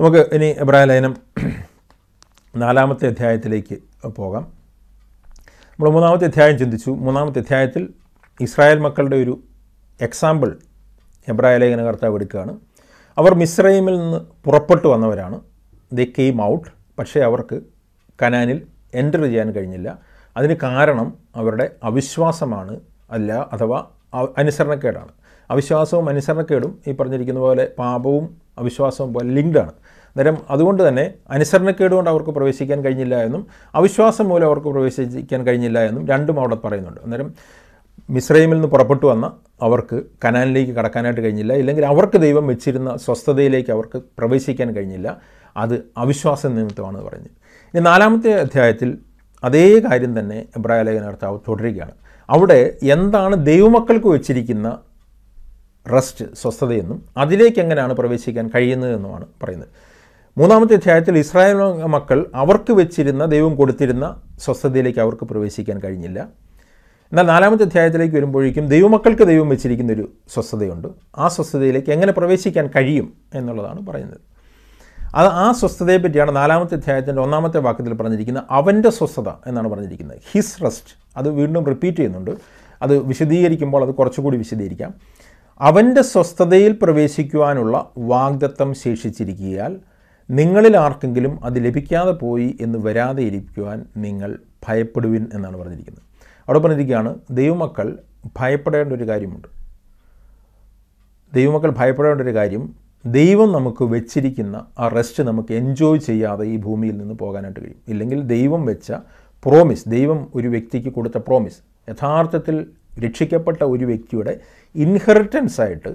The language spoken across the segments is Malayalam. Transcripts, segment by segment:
നമുക്ക് ഇനി ലൈനം നാലാമത്തെ അധ്യായത്തിലേക്ക് പോകാം നമ്മൾ മൂന്നാമത്തെ അധ്യായം ചിന്തിച്ചു മൂന്നാമത്തെ അധ്യായത്തിൽ ഇസ്രായേൽ മക്കളുടെ ഒരു എക്സാമ്പിൾ ലൈന കർത്താവ് എടുക്കുകയാണ് അവർ മിസ്രൈമിൽ നിന്ന് പുറപ്പെട്ടു വന്നവരാണ് ദേ കെയിം ഔട്ട് പക്ഷേ അവർക്ക് കനാനിൽ എൻ്റർ ചെയ്യാൻ കഴിഞ്ഞില്ല അതിന് കാരണം അവരുടെ അവിശ്വാസമാണ് അല്ല അഥവാ അനുസരണക്കേടാണ് അവിശ്വാസവും അനുസരണക്കേടും ഈ പറഞ്ഞിരിക്കുന്ന പോലെ പാപവും അവിശ്വാസവും പോലെ ലിങ്ക്ഡാണ് അന്നേരം അതുകൊണ്ട് തന്നെ കൊണ്ട് അവർക്ക് പ്രവേശിക്കാൻ കഴിഞ്ഞില്ല എന്നും അവിശ്വാസം മൂലം അവർക്ക് പ്രവേശിക്കാൻ കഴിഞ്ഞില്ല എന്നും രണ്ടും അവിടെ പറയുന്നുണ്ട് അന്നേരം മിസ്രൈമിൽ നിന്ന് പുറപ്പെട്ടു വന്ന അവർക്ക് കനാലിലേക്ക് കടക്കാനായിട്ട് കഴിഞ്ഞില്ല ഇല്ലെങ്കിൽ അവർക്ക് ദൈവം വെച്ചിരുന്ന സ്വസ്ഥതയിലേക്ക് അവർക്ക് പ്രവേശിക്കാൻ കഴിഞ്ഞില്ല അത് അവിശ്വാസ നിമിത്തമാണെന്ന് പറഞ്ഞു ഇനി നാലാമത്തെ അധ്യായത്തിൽ അതേ കാര്യം തന്നെ എബ്രായ ലേഖനകർത്താവ് തുടരുകയാണ് അവിടെ എന്താണ് ദൈവമക്കൾക്ക് വെച്ചിരിക്കുന്ന റെസ്റ്റ് സ്വസ്ഥതയെന്നും അതിലേക്ക് എങ്ങനെയാണ് പ്രവേശിക്കാൻ കഴിയുന്നതെന്നുമാണ് പറയുന്നത് മൂന്നാമത്തെ അധ്യായത്തിൽ ഇസ്രായേൽ മക്കൾ അവർക്ക് വെച്ചിരുന്ന ദൈവം കൊടുത്തിരുന്ന സ്വസ്ഥതയിലേക്ക് അവർക്ക് പ്രവേശിക്കാൻ കഴിഞ്ഞില്ല എന്നാൽ നാലാമത്തെ അധ്യായത്തിലേക്ക് വരുമ്പോഴേക്കും ദൈവമക്കൾക്ക് ദൈവം വെച്ചിരിക്കുന്ന ഒരു സ്വസ്ഥതയുണ്ട് ആ സ്വസ്ഥതയിലേക്ക് എങ്ങനെ പ്രവേശിക്കാൻ കഴിയും എന്നുള്ളതാണ് പറയുന്നത് അത് ആ സ്വസ്ഥതയെ പറ്റിയാണ് നാലാമത്തെ അധ്യായത്തിൻ്റെ ഒന്നാമത്തെ വാക്യത്തിൽ പറഞ്ഞിരിക്കുന്നത് അവൻ്റെ സ്വസ്ഥത എന്നാണ് പറഞ്ഞിരിക്കുന്നത് ഹിസ് റെസ്റ്റ് അത് വീണ്ടും റിപ്പീറ്റ് ചെയ്യുന്നുണ്ട് അത് വിശദീകരിക്കുമ്പോൾ അത് കുറച്ചുകൂടി വിശദീകരിക്കാം അവൻ്റെ സ്വസ്ഥതയിൽ പ്രവേശിക്കുവാനുള്ള വാഗ്ദത്തം ശേഷിച്ചിരിക്കുകയാൽ നിങ്ങളിൽ ആർക്കെങ്കിലും അത് ലഭിക്കാതെ പോയി എന്ന് വരാതെ ഇരിക്കുവാൻ നിങ്ങൾ ഭയപ്പെടുവിൻ എന്നാണ് പറഞ്ഞിരിക്കുന്നത് അവിടെ പറഞ്ഞിരിക്കുകയാണ് ദൈവമക്കൾ ഭയപ്പെടേണ്ട ഒരു കാര്യമുണ്ട് ദൈവമക്കൾ ഭയപ്പെടേണ്ട ഒരു കാര്യം ദൈവം നമുക്ക് വെച്ചിരിക്കുന്ന ആ റെസ്റ്റ് നമുക്ക് എൻജോയ് ചെയ്യാതെ ഈ ഭൂമിയിൽ നിന്ന് പോകാനായിട്ട് കഴിയും ഇല്ലെങ്കിൽ ദൈവം വെച്ച പ്രോമിസ് ദൈവം ഒരു വ്യക്തിക്ക് കൊടുത്ത പ്രോമിസ് യഥാർത്ഥത്തിൽ രക്ഷിക്കപ്പെട്ട ഒരു വ്യക്തിയുടെ ഇൻഹെറിറ്റൻസ് ആയിട്ട്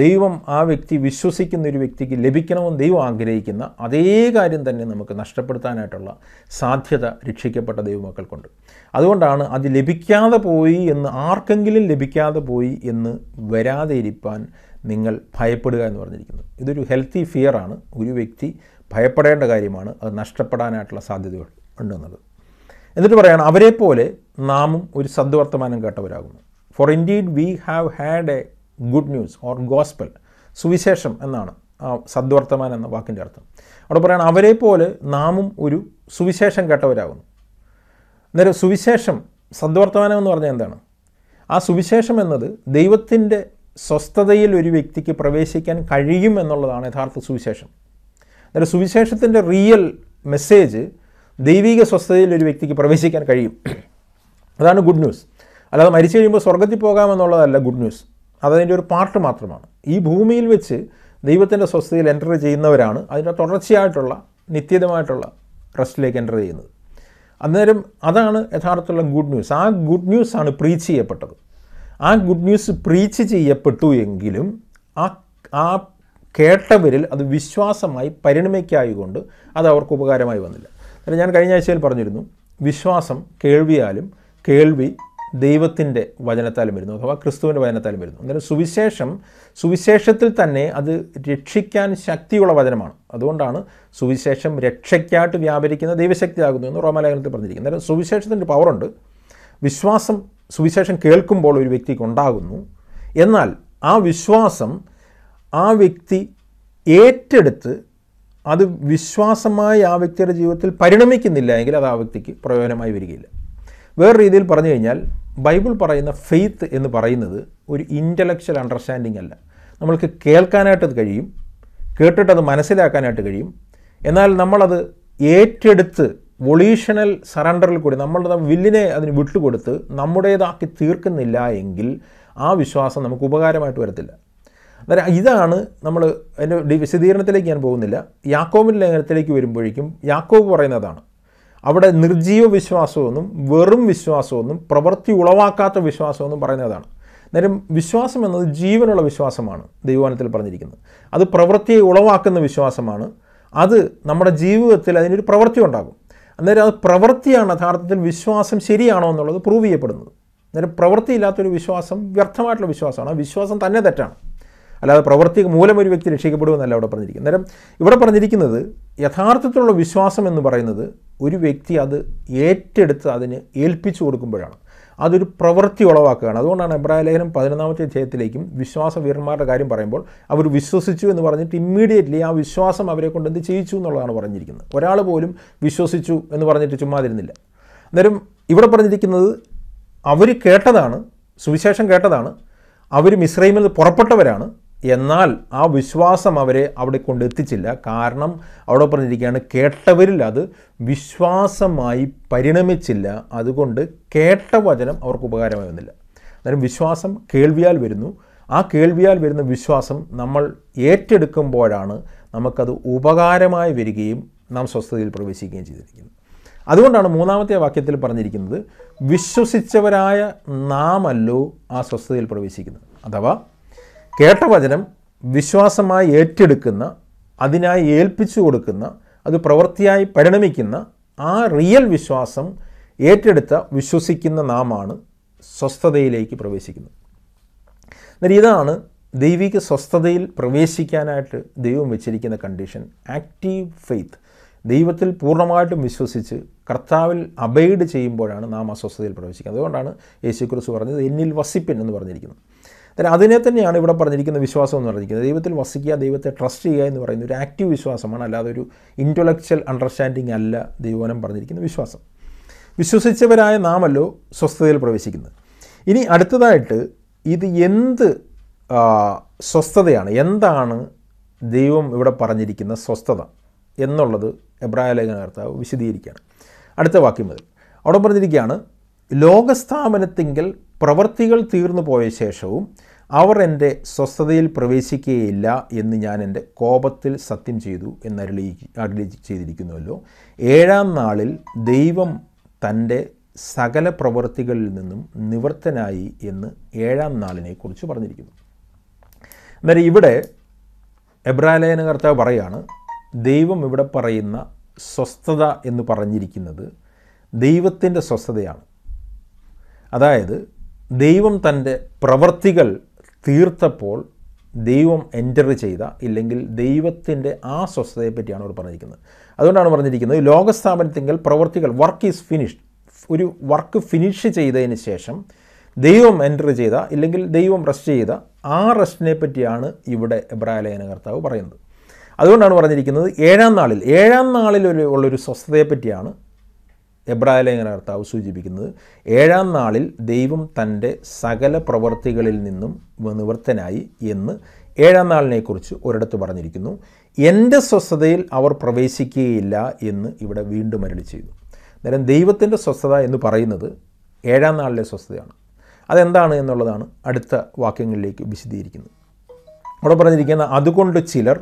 ദൈവം ആ വ്യക്തി വിശ്വസിക്കുന്ന ഒരു വ്യക്തിക്ക് ലഭിക്കണമെന്ന് ദൈവം ആഗ്രഹിക്കുന്ന അതേ കാര്യം തന്നെ നമുക്ക് നഷ്ടപ്പെടുത്താനായിട്ടുള്ള സാധ്യത രക്ഷിക്കപ്പെട്ട ദൈവമക്കൾക്കുണ്ട് അതുകൊണ്ടാണ് അത് ലഭിക്കാതെ പോയി എന്ന് ആർക്കെങ്കിലും ലഭിക്കാതെ പോയി എന്ന് വരാതെ ഇരിക്കാൻ നിങ്ങൾ ഭയപ്പെടുക എന്ന് പറഞ്ഞിരിക്കുന്നത് ഇതൊരു ഹെൽത്തി ഫിയറാണ് ഒരു വ്യക്തി ഭയപ്പെടേണ്ട കാര്യമാണ് അത് നഷ്ടപ്പെടാനായിട്ടുള്ള സാധ്യതകൾ ഉണ്ടെന്നുള്ളത് എന്നിട്ട് പറയണം അവരെപ്പോലെ നാമും ഒരു സദ്വർത്തമാനം കേട്ടവരാകുന്നു for indeed we have had a good news or gospel സുവിശേഷം എന്നാണ് ആ സദ്വർത്തമാൻ എന്ന വാക്കിൻ്റെ അർത്ഥം അവിടെ പറയണം അവരെ പോലെ നാമും ഒരു സുവിശേഷം കേട്ടവരാകുന്നു അന്നേരം സുവിശേഷം സദ്വർത്തമാനം എന്ന് പറഞ്ഞാൽ എന്താണ് ആ സുവിശേഷം എന്നത് ദൈവത്തിൻ്റെ സ്വസ്ഥതയിൽ ഒരു വ്യക്തിക്ക് പ്രവേശിക്കാൻ കഴിയും എന്നുള്ളതാണ് യഥാർത്ഥ സുവിശേഷം അന്നേരം സുവിശേഷത്തിൻ്റെ റിയൽ മെസ്സേജ് ദൈവിക സ്വസ്ഥതയിൽ ഒരു വ്യക്തിക്ക് പ്രവേശിക്കാൻ കഴിയും അതാണ് ഗുഡ് ന്യൂസ് അല്ലാതെ മരിച്ചു കഴിയുമ്പോൾ സ്വർഗത്തിൽ പോകാമെന്നുള്ളതല്ല ഗുഡ് ന്യൂസ് അതതിൻ്റെ ഒരു പാർട്ട് മാത്രമാണ് ഈ ഭൂമിയിൽ വെച്ച് ദൈവത്തിൻ്റെ സ്വസ്ഥതയിൽ എൻ്റർ ചെയ്യുന്നവരാണ് അതിൻ്റെ തുടർച്ചയായിട്ടുള്ള നിത്യതമായിട്ടുള്ള റെസ്റ്റിലേക്ക് എൻ്റർ ചെയ്യുന്നത് അന്നേരം അതാണ് യഥാർത്ഥത്തിലുള്ള ഗുഡ് ന്യൂസ് ആ ഗുഡ് ന്യൂസാണ് പ്രീച്ച് ചെയ്യപ്പെട്ടത് ആ ഗുഡ് ന്യൂസ് പ്രീച്ച് ചെയ്യപ്പെട്ടു എങ്കിലും ആ ആ കേട്ടവരിൽ അത് വിശ്വാസമായി പരിണമിക്കായകൊണ്ട് അത് അവർക്ക് ഉപകാരമായി വന്നില്ല ഞാൻ കഴിഞ്ഞ ആഴ്ചയിൽ പറഞ്ഞിരുന്നു വിശ്വാസം കേൾവിയാലും കേൾവി ദൈവത്തിൻ്റെ വചനത്താലും വരുന്നു അഥവാ ക്രിസ്തുവിൻ്റെ വചനത്താലും വരുന്നു അങ്ങനെ സുവിശേഷം സുവിശേഷത്തിൽ തന്നെ അത് രക്ഷിക്കാൻ ശക്തിയുള്ള വചനമാണ് അതുകൊണ്ടാണ് സുവിശേഷം രക്ഷയ്ക്കായിട്ട് വ്യാപരിക്കുന്ന ദൈവശക്തിയാകുന്നു എന്ന് റോമാലേഖനത്തിൽ പറഞ്ഞിരിക്കുന്നു അന്നേരം സുവിശേഷത്തിൻ്റെ പവറുണ്ട് വിശ്വാസം സുവിശേഷം കേൾക്കുമ്പോൾ ഒരു വ്യക്തിക്ക് ഉണ്ടാകുന്നു എന്നാൽ ആ വിശ്വാസം ആ വ്യക്തി ഏറ്റെടുത്ത് അത് വിശ്വാസമായി ആ വ്യക്തിയുടെ ജീവിതത്തിൽ പരിണമിക്കുന്നില്ല എങ്കിൽ അത് ആ വ്യക്തിക്ക് പ്രയോജനമായി വരികയില്ല വേറെ രീതിയിൽ പറഞ്ഞു കഴിഞ്ഞാൽ ബൈബിൾ പറയുന്ന ഫെയ്ത്ത് എന്ന് പറയുന്നത് ഒരു ഇൻ്റലക്ച്വൽ അണ്ടർസ്റ്റാൻഡിംഗ് അല്ല നമ്മൾക്ക് കേൾക്കാനായിട്ട് കഴിയും കേട്ടിട്ടത് മനസ്സിലാക്കാനായിട്ട് കഴിയും എന്നാൽ നമ്മളത് ഏറ്റെടുത്ത് വൊളീഷണൽ സറണ്ടറിൽ കൂടി നമ്മളുടെ വില്ലിനെ അതിന് വിട്ടുകൊടുത്ത് നമ്മുടേതാക്കി തീർക്കുന്നില്ല എങ്കിൽ ആ വിശ്വാസം നമുക്ക് ഉപകാരമായിട്ട് വരത്തില്ല അതായത് ഇതാണ് നമ്മൾ അതിൻ്റെ വിശദീകരണത്തിലേക്ക് ഞാൻ പോകുന്നില്ല യാക്കോവിൻ്റെ ലേഖനത്തിലേക്ക് വരുമ്പോഴേക്കും യാക്കോബ് പറയുന്നതാണ് അവിടെ നിർജീവ വിശ്വാസമൊന്നും വെറും വിശ്വാസമൊന്നും പ്രവൃത്തി ഉളവാക്കാത്ത വിശ്വാസമൊന്നും പറയുന്നതാണ് നേരം വിശ്വാസം എന്നത് ജീവനുള്ള വിശ്വാസമാണ് ദൈവാനത്തിൽ പറഞ്ഞിരിക്കുന്നത് അത് പ്രവൃത്തിയെ ഉളവാക്കുന്ന വിശ്വാസമാണ് അത് നമ്മുടെ ജീവിതത്തിൽ അതിനൊരു പ്രവൃത്തി ഉണ്ടാകും അന്നേരം അത് പ്രവൃത്തിയാണ് യഥാർത്ഥത്തിൽ വിശ്വാസം ശരിയാണോ എന്നുള്ളത് പ്രൂവ് ചെയ്യപ്പെടുന്നത് അന്നേരം പ്രവൃത്തിയില്ലാത്തൊരു വിശ്വാസം വ്യർത്ഥമായിട്ടുള്ള വിശ്വാസമാണ് വിശ്വാസം തന്നെ തെറ്റാണ് അല്ലാതെ പ്രവൃത്തി മൂലം ഒരു വ്യക്തി രക്ഷിക്കപ്പെടുമെന്നല്ല അവിടെ പറഞ്ഞിരിക്കുന്നത് അന്നേരം ഇവിടെ പറഞ്ഞിരിക്കുന്നത് യഥാർത്ഥത്തിലുള്ള വിശ്വാസം എന്ന് പറയുന്നത് ഒരു വ്യക്തി അത് ഏറ്റെടുത്ത് അതിന് ഏൽപ്പിച്ചു കൊടുക്കുമ്പോഴാണ് അതൊരു പ്രവൃത്തി ഉളവാക്കുകയാണ് അതുകൊണ്ടാണ് എബ്രാഹിം ലേഖനം പതിനൊന്നാമത്തെ അധ്യായത്തിലേക്കും വിശ്വാസവീരന്മാരുടെ കാര്യം പറയുമ്പോൾ അവർ വിശ്വസിച്ചു എന്ന് പറഞ്ഞിട്ട് ഇമ്മീഡിയറ്റ്ലി ആ വിശ്വാസം അവരെ കൊണ്ട് എന്ത് ചെയ്യിച്ചു എന്നുള്ളതാണ് പറഞ്ഞിരിക്കുന്നത് ഒരാൾ പോലും വിശ്വസിച്ചു എന്ന് പറഞ്ഞിട്ട് ചുമ്മാതിരുന്നില്ല അന്നേരം ഇവിടെ പറഞ്ഞിരിക്കുന്നത് അവർ കേട്ടതാണ് സുവിശേഷം കേട്ടതാണ് അവർ മിശ്രൈമിൽ പുറപ്പെട്ടവരാണ് എന്നാൽ ആ വിശ്വാസം അവരെ അവിടെ കൊണ്ട് എത്തിച്ചില്ല കാരണം അവിടെ പറഞ്ഞിരിക്കുകയാണ് കേട്ടവരിൽ അത് വിശ്വാസമായി പരിണമിച്ചില്ല അതുകൊണ്ട് കേട്ട വചനം അവർക്ക് ഉപകാരമായി വന്നില്ല അന്നേരം വിശ്വാസം കേൾവിയാൽ വരുന്നു ആ കേൾവിയാൽ വരുന്ന വിശ്വാസം നമ്മൾ ഏറ്റെടുക്കുമ്പോഴാണ് നമുക്കത് ഉപകാരമായി വരികയും നാം സ്വസ്ഥതയിൽ പ്രവേശിക്കുകയും ചെയ്തിരിക്കുന്നത് അതുകൊണ്ടാണ് മൂന്നാമത്തെ വാക്യത്തിൽ പറഞ്ഞിരിക്കുന്നത് വിശ്വസിച്ചവരായ നാമല്ലോ ആ സ്വസ്ഥതയിൽ പ്രവേശിക്കുന്നത് അഥവാ കേട്ട വചനം വിശ്വാസമായി ഏറ്റെടുക്കുന്ന അതിനായി ഏൽപ്പിച്ചു കൊടുക്കുന്ന അത് പ്രവൃത്തിയായി പരിണമിക്കുന്ന ആ റിയൽ വിശ്വാസം ഏറ്റെടുത്ത വിശ്വസിക്കുന്ന നാമാണ് സ്വസ്ഥതയിലേക്ക് പ്രവേശിക്കുന്നത് എന്നാൽ ഇതാണ് ദൈവിക സ്വസ്ഥതയിൽ പ്രവേശിക്കാനായിട്ട് ദൈവം വെച്ചിരിക്കുന്ന കണ്ടീഷൻ ആക്റ്റീവ് ഫെയ്ത്ത് ദൈവത്തിൽ പൂർണ്ണമായിട്ടും വിശ്വസിച്ച് കർത്താവിൽ അബൈഡ് ചെയ്യുമ്പോഴാണ് നാം അസ്വസ്ഥതയിൽ പ്രവേശിക്കുന്നത് അതുകൊണ്ടാണ് യേശുക്രിസ്തു പറഞ്ഞത് എന്നിൽ വസിപ്പൻ എന്ന് പറഞ്ഞിരിക്കുന്നത് അതിനെ തന്നെയാണ് ഇവിടെ പറഞ്ഞിരിക്കുന്ന വിശ്വാസം എന്ന് പറഞ്ഞിരിക്കുന്നത് ദൈവത്തിൽ വസിക്കുക ദൈവത്തെ ട്രസ്റ്റ് ചെയ്യുക എന്ന് പറയുന്ന ഒരു ആക്റ്റീവ് വിശ്വാസമാണ് അല്ലാതെ ഒരു ഇൻ്റലക്ച്വൽ അണ്ടർസ്റ്റാൻഡിങ് അല്ല ദൈവനം പറഞ്ഞിരിക്കുന്ന വിശ്വാസം വിശ്വസിച്ചവരായ നാമല്ലോ സ്വസ്ഥതയിൽ പ്രവേശിക്കുന്നത് ഇനി അടുത്തതായിട്ട് ഇത് എന്ത് സ്വസ്ഥതയാണ് എന്താണ് ദൈവം ഇവിടെ പറഞ്ഞിരിക്കുന്ന സ്വസ്ഥത എന്നുള്ളത് എബ്രായ വിശദീകരിക്കുകയാണ് അടുത്ത വാക്യം മുതൽ അവിടെ പറഞ്ഞിരിക്കുകയാണ് ലോകസ്ഥാപനത്തിങ്കിൽ പ്രവൃത്തികൾ തീർന്നു പോയ ശേഷവും അവർ എൻ്റെ സ്വസ്ഥതയിൽ പ്രവേശിക്കുകയില്ല എന്ന് ഞാൻ എൻ്റെ കോപത്തിൽ സത്യം ചെയ്തു എന്നരളി അരുളി ചെയ്തിരിക്കുന്നുവല്ലോ ഏഴാം നാളിൽ ദൈവം തൻ്റെ സകല പ്രവൃത്തികളിൽ നിന്നും നിവർത്തനായി എന്ന് ഏഴാം നാളിനെക്കുറിച്ച് പറഞ്ഞിരിക്കുന്നു അന്നേരം ഇവിടെ എബ്രാലയന കർത്താവ് പറയാണ് ദൈവം ഇവിടെ പറയുന്ന സ്വസ്ഥത എന്ന് പറഞ്ഞിരിക്കുന്നത് ദൈവത്തിൻ്റെ സ്വസ്ഥതയാണ് അതായത് ദൈവം തൻ്റെ പ്രവർത്തികൾ തീർത്തപ്പോൾ ദൈവം എൻ്റർ ചെയ്ത ഇല്ലെങ്കിൽ ദൈവത്തിൻ്റെ ആ സ്വസ്ഥതയെ പറ്റിയാണ് അവർ പറഞ്ഞിരിക്കുന്നത് അതുകൊണ്ടാണ് പറഞ്ഞിരിക്കുന്നത് ലോകസ്ഥാപനത്തിങ്കിൽ പ്രവർത്തികൾ വർക്ക് ഈസ് ഫിനിഷ്ഡ് ഒരു വർക്ക് ഫിനിഷ് ചെയ്തതിന് ശേഷം ദൈവം എൻ്റർ ചെയ്ത ഇല്ലെങ്കിൽ ദൈവം റെസ്റ്റ് ചെയ്ത ആ റെസ്റ്റിനെ പറ്റിയാണ് ഇവിടെ എബ്രാലേഖന കർത്താവ് പറയുന്നത് അതുകൊണ്ടാണ് പറഞ്ഞിരിക്കുന്നത് ഏഴാം നാളിൽ ഏഴാം നാളിൽ ഒരു ഉള്ളൊരു സ്വസ്ഥതയെ പറ്റിയാണ് എബ്രായ കർത്താവ് സൂചിപ്പിക്കുന്നത് ഏഴാം നാളിൽ ദൈവം തൻ്റെ സകല പ്രവർത്തികളിൽ നിന്നും നിവൃത്തനായി എന്ന് ഏഴാം നാളിനെക്കുറിച്ച് ഒരിടത്ത് പറഞ്ഞിരിക്കുന്നു എൻ്റെ സ്വസ്ഥതയിൽ അവർ പ്രവേശിക്കുകയില്ല എന്ന് ഇവിടെ വീണ്ടും അരളി ചെയ്തു അന്നേരം ദൈവത്തിൻ്റെ സ്വസ്ഥത എന്ന് പറയുന്നത് ഏഴാം നാളിലെ സ്വസ്ഥതയാണ് അതെന്താണ് എന്നുള്ളതാണ് അടുത്ത വാക്യങ്ങളിലേക്ക് വിശദീകരിക്കുന്നത് അവിടെ പറഞ്ഞിരിക്കുന്ന അതുകൊണ്ട് ചിലർ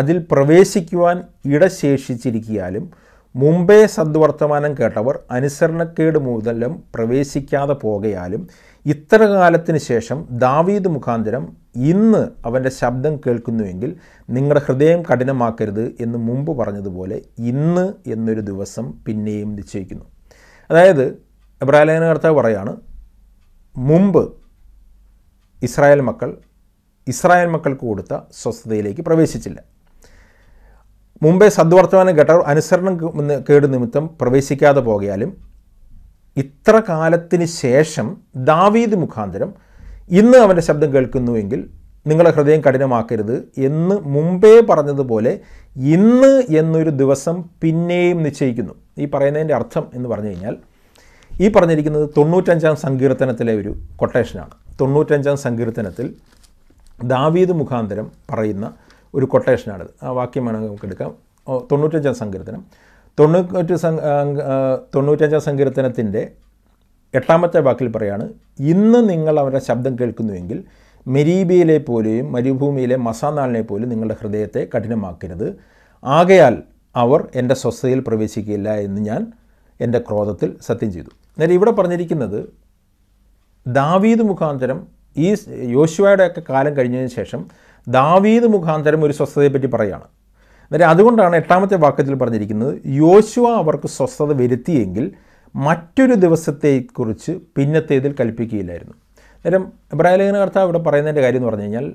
അതിൽ പ്രവേശിക്കുവാൻ ഇടശേഷിച്ചിരിക്കിയാലും മുമ്പേ സദ്വർത്തമാനം കേട്ടവർ അനുസരണക്കേട് മൂലം പ്രവേശിക്കാതെ പോകയാലും ഇത്ര കാലത്തിന് ശേഷം ദാവീദ് മുഖാന്തരം ഇന്ന് അവൻ്റെ ശബ്ദം കേൾക്കുന്നുവെങ്കിൽ നിങ്ങളുടെ ഹൃദയം കഠിനമാക്കരുത് എന്ന് മുമ്പ് പറഞ്ഞതുപോലെ ഇന്ന് എന്നൊരു ദിവസം പിന്നെയും നിശ്ചയിക്കുന്നു അതായത് എബ്രാലേനകർത്താവ് പറയാണ് മുമ്പ് ഇസ്രായേൽ മക്കൾ ഇസ്രായേൽ മക്കൾക്ക് കൊടുത്ത സ്വസ്ഥതയിലേക്ക് പ്രവേശിച്ചില്ല മുംബൈ സദ്വർത്തമാന ഘട്ടർ അനുസരണം കേട് നിമിത്തം പ്രവേശിക്കാതെ പോകിയാലും ഇത്ര കാലത്തിന് ശേഷം ദാവീദ് മുഖാന്തരം ഇന്ന് അവൻ്റെ ശബ്ദം കേൾക്കുന്നുവെങ്കിൽ നിങ്ങളെ ഹൃദയം കഠിനമാക്കരുത് എന്ന് മുമ്പേ പറഞ്ഞതുപോലെ ഇന്ന് എന്നൊരു ദിവസം പിന്നെയും നിശ്ചയിക്കുന്നു ഈ പറയുന്നതിൻ്റെ അർത്ഥം എന്ന് പറഞ്ഞു കഴിഞ്ഞാൽ ഈ പറഞ്ഞിരിക്കുന്നത് തൊണ്ണൂറ്റഞ്ചാം സങ്കീർത്തനത്തിലെ ഒരു കൊട്ടേഷനാണ് തൊണ്ണൂറ്റഞ്ചാം സങ്കീർത്തനത്തിൽ ദാവീദ് മുഖാന്തരം പറയുന്ന ഒരു കൊട്ടേഷനാണിത് ആ വാക്യമാണ് നമുക്ക് എടുക്കാം തൊണ്ണൂറ്റഞ്ചാം സങ്കീർത്തനം തൊണ്ണൂറ്റ തൊണ്ണൂറ്റഞ്ചാം സങ്കീർത്തനത്തിൻ്റെ എട്ടാമത്തെ വാക്കിൽ പറയാണ് ഇന്ന് നിങ്ങൾ അവരുടെ ശബ്ദം കേൾക്കുന്നുവെങ്കിൽ മെരീബിയിലെ പോലെയും മരുഭൂമിയിലെ മസാനാളിനെ പോലും നിങ്ങളുടെ ഹൃദയത്തെ കഠിനമാക്കരുത് ആകയാൽ അവർ എൻ്റെ സ്വസ്ഥതയിൽ പ്രവേശിക്കില്ല എന്ന് ഞാൻ എൻ്റെ ക്രോധത്തിൽ സത്യം ചെയ്തു നേരെ ഇവിടെ പറഞ്ഞിരിക്കുന്നത് ദാവീദ് മുഖാന്തരം ഈ യോശുവയുടെയൊക്കെ കാലം കഴിഞ്ഞതിന് ശേഷം ദാവീദ് മുഖാന്തരം ഒരു സ്വസ്ഥതയെപ്പറ്റി പറയുകയാണ് എന്നിട്ട് അതുകൊണ്ടാണ് എട്ടാമത്തെ വാക്യത്തിൽ പറഞ്ഞിരിക്കുന്നത് യോശുവ അവർക്ക് സ്വസ്ഥത വരുത്തിയെങ്കിൽ മറ്റൊരു ദിവസത്തെക്കുറിച്ച് പിന്നത്തേതിൽ കൽപ്പിക്കുകയില്ലായിരുന്നു അന്നേരം എബ്രായ കർത്താവ് ഇവിടെ പറയുന്നതിൻ്റെ കാര്യം എന്ന് പറഞ്ഞു കഴിഞ്ഞാൽ